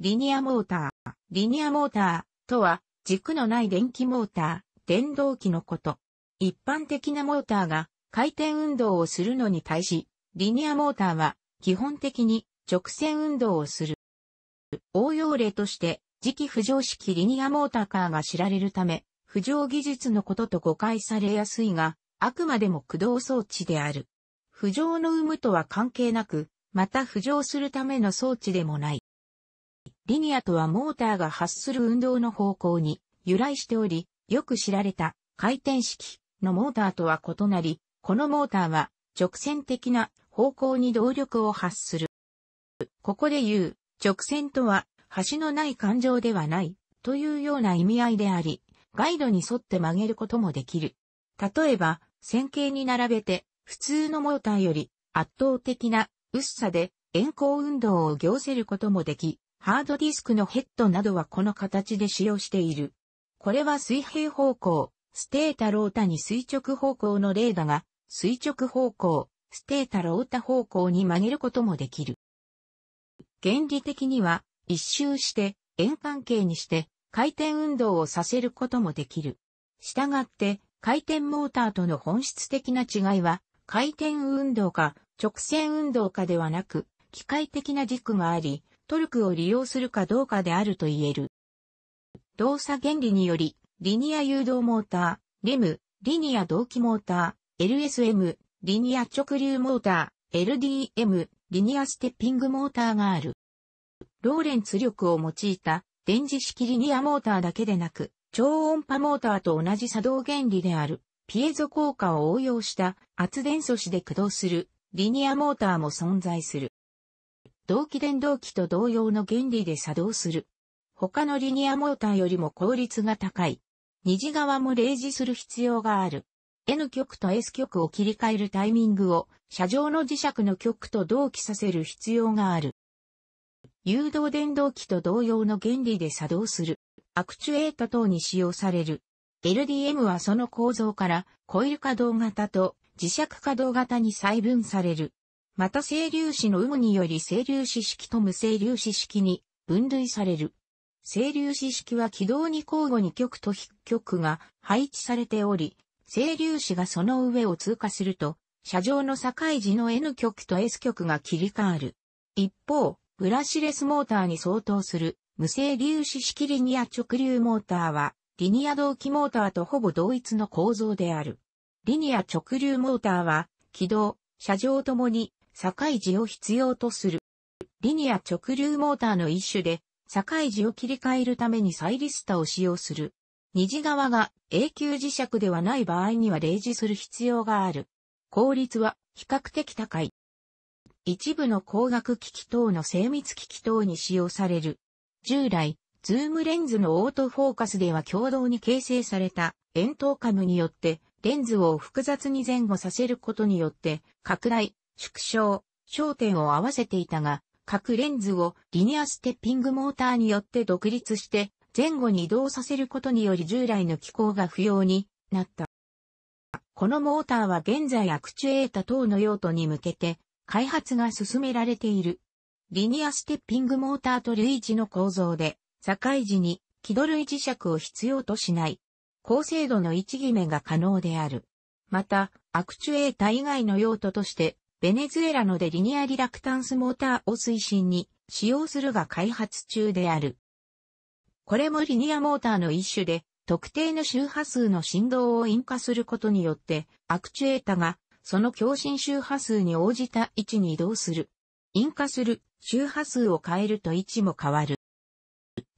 リニアモーター。リニアモーターとは軸のない電気モーター、電動機のこと。一般的なモーターが回転運動をするのに対し、リニアモーターは基本的に直線運動をする。応用例として磁気浮上式リニアモーターカーが知られるため、浮上技術のことと誤解されやすいが、あくまでも駆動装置である。浮上の有無とは関係なく、また浮上するための装置でもない。リニアとはモーターが発する運動の方向に由来しており、よく知られた回転式のモーターとは異なり、このモーターは直線的な方向に動力を発する。ここで言う直線とは橋のない感情ではないというような意味合いであり、ガイドに沿って曲げることもできる。例えば、線形に並べて普通のモーターより圧倒的な薄さで円弧運動を行せることもでき、ハードディスクのヘッドなどはこの形で使用している。これは水平方向、ステータロータに垂直方向の例だが、垂直方向、ステータロータ方向に曲げることもできる。原理的には、一周して、円関係にして、回転運動をさせることもできる。したがって、回転モーターとの本質的な違いは、回転運動か直線運動かではなく、機械的な軸があり、トルクを利用するかどうかであると言える。動作原理により、リニア誘導モーター、リム、リニア同期モーター、LSM、リニア直流モーター、LDM、リニアステッピングモーターがある。ローレンツ力を用いた電磁式リニアモーターだけでなく、超音波モーターと同じ作動原理である、ピエゾ効果を応用した圧電素子で駆動するリニアモーターも存在する。同期電動機と同様の原理で作動する。他のリニアモーターよりも効率が高い。二次側も例示する必要がある。N 極と S 極を切り替えるタイミングを、車上の磁石の極と同期させる必要がある。誘導電動機と同様の原理で作動する。アクチュエータ等に使用される。LDM はその構造から、コイル稼働型と磁石稼働型に細分される。また整粒子の有無により整粒子式と無整粒子式に分類される。整粒子式は軌道に交互に極と非極が配置されており、整粒子がその上を通過すると、車上の境地の N 極と S 極が切り替わる。一方、ブラシレスモーターに相当する無整粒子式リニア直流モーターは、リニア同期モーターとほぼ同一の構造である。リニア直流モーターは、軌道、車上ともに境地を必要とする。リニア直流モーターの一種で、境地を切り替えるためにサイリスタを使用する。虹側が永久磁石ではない場合には例示する必要がある。効率は比較的高い。一部の光学機器等の精密機器等に使用される。従来、ズームレンズのオートフォーカスでは共同に形成された円筒カムによって、レンズを複雑に前後させることによって、拡大、縮小、焦点を合わせていたが、各レンズをリニアステッピングモーターによって独立して前後に移動させることにより従来の機構が不要になった。このモーターは現在アクチュエータ等の用途に向けて開発が進められている。リニアステッピングモーターと類似の構造で、境時に気道類磁石を必要としない。高精度の位置決めが可能である。また、アクチュエータ以外の用途として、ベネズエラのデリニアリラクタンスモーターを推進に使用するが開発中である。これもリニアモーターの一種で、特定の周波数の振動を引火することによって、アクチュエータが、その共振周波数に応じた位置に移動する。引火する、周波数を変えると位置も変わる。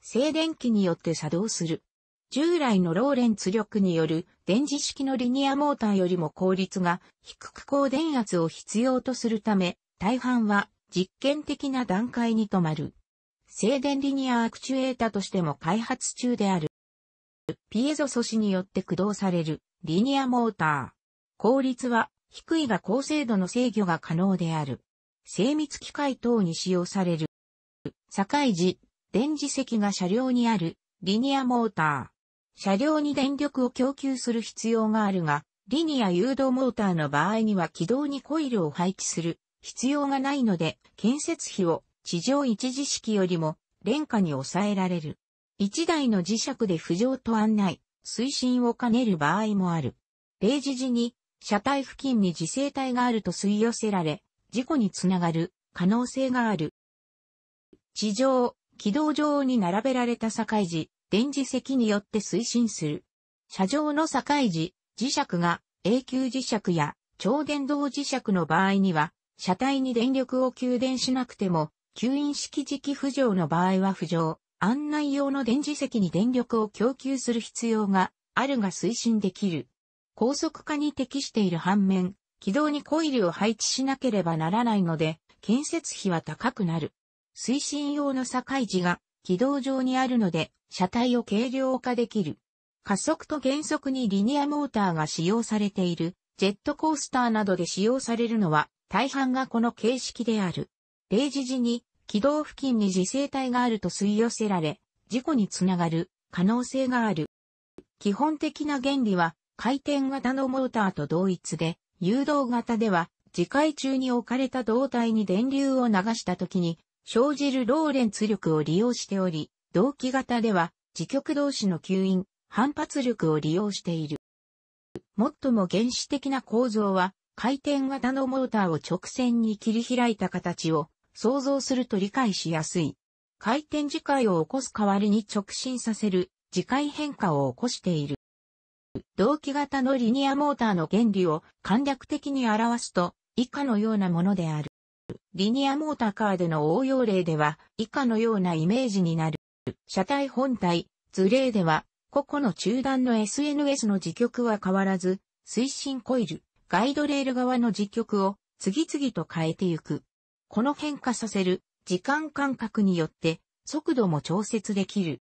静電気によって作動する。従来のローレンツ力による電磁式のリニアモーターよりも効率が低く高電圧を必要とするため、大半は実験的な段階に止まる。静電リニアアクチュエータとしても開発中である。ピエゾ素子によって駆動されるリニアモーター。効率は低いが高精度の制御が可能である。精密機械等に使用される。境時、電磁石が車両にあるリニアモーター。車両に電力を供給する必要があるが、リニア誘導モーターの場合には軌道にコイルを配置する必要がないので、建設費を地上一時式よりも廉価に抑えられる。一台の磁石で浮上と案内、推進を兼ねる場合もある。例示時に、車体付近に磁性体があると吸い寄せられ、事故につながる可能性がある。地上、軌道上に並べられた境時、電磁石によって推進する。車上の境時、磁石が永久磁石や超電導磁石の場合には、車体に電力を給電しなくても、吸引式磁気浮上の場合は浮上、案内用の電磁石に電力を供給する必要があるが推進できる。高速化に適している反面、軌道にコイルを配置しなければならないので、建設費は高くなる。推進用の境地が軌道上にあるので、車体を軽量化できる。加速と減速にリニアモーターが使用されている、ジェットコースターなどで使用されるのは、大半がこの形式である。例示時に、軌道付近に自生体があると吸い寄せられ、事故につながる可能性がある。基本的な原理は、回転型のモーターと同一で、誘導型では、自回中に置かれた胴体に電流を流した時に、生じるローレンツ力を利用しており、同期型では、磁極同士の吸引、反発力を利用している。最も原始的な構造は、回転型のモーターを直線に切り開いた形を想像すると理解しやすい。回転磁界を起こす代わりに直進させる磁界変化を起こしている。同期型のリニアモーターの原理を簡略的に表すと以下のようなものである。リニアモーターカーでの応用例では以下のようなイメージになる。車体本体、図例では、個々の中段の SNS の磁極は変わらず、推進コイル、ガイドレール側の磁極を次々と変えていく。この変化させる時間間隔によって速度も調節できる。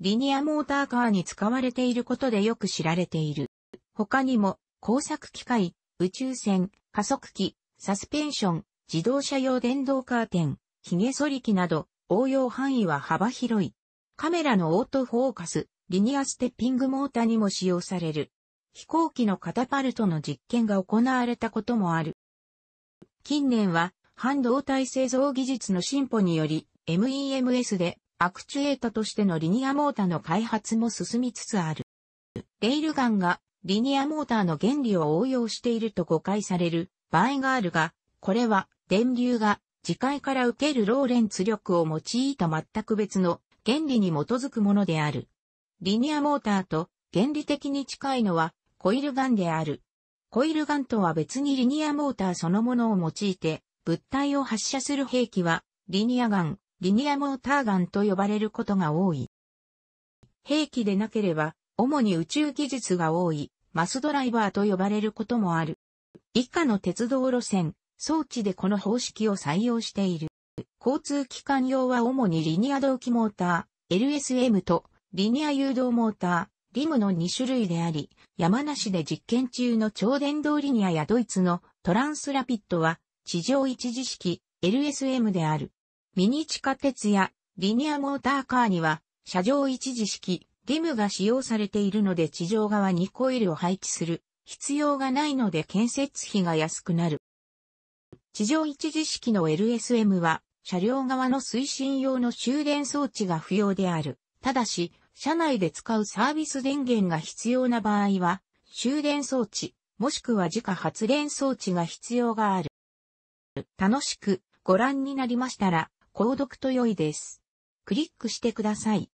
リニアモーターカーに使われていることでよく知られている。他にも工作機械、宇宙船、加速器、サスペンション、自動車用電動カーテン、髭剃り機など、応用範囲は幅広い。カメラのオートフォーカス、リニアステッピングモーターにも使用される。飛行機のカタパルトの実験が行われたこともある。近年は、半導体製造技術の進歩により、MEMS でアクチュエータとしてのリニアモーターの開発も進みつつある。レールガンがリニアモーターの原理を応用していると誤解される場合があるが、これは電流が磁界から受けるローレンツ力を用いた全く別の原理に基づくものである。リニアモーターと原理的に近いのはコイルガンである。コイルガンとは別にリニアモーターそのものを用いて物体を発射する兵器はリニアガン、リニアモーターガンと呼ばれることが多い。兵器でなければ主に宇宙技術が多いマスドライバーと呼ばれることもある。以下の鉄道路線、装置でこの方式を採用している。交通機関用は主にリニア同期モーター、LSM とリニア誘導モーター、リムの2種類であり、山梨で実験中の超電導リニアやドイツのトランスラピッドは地上一時式 LSM である。ミニ地下鉄やリニアモーターカーには車上一時式リムが使用されているので地上側にコイルを配置する必要がないので建設費が安くなる。地上一時式の LSM は、車両側の推進用の終電装置が不要である。ただし、車内で使うサービス電源が必要な場合は、終電装置、もしくは自家発電装置が必要がある。楽しくご覧になりましたら、購読と良いです。クリックしてください。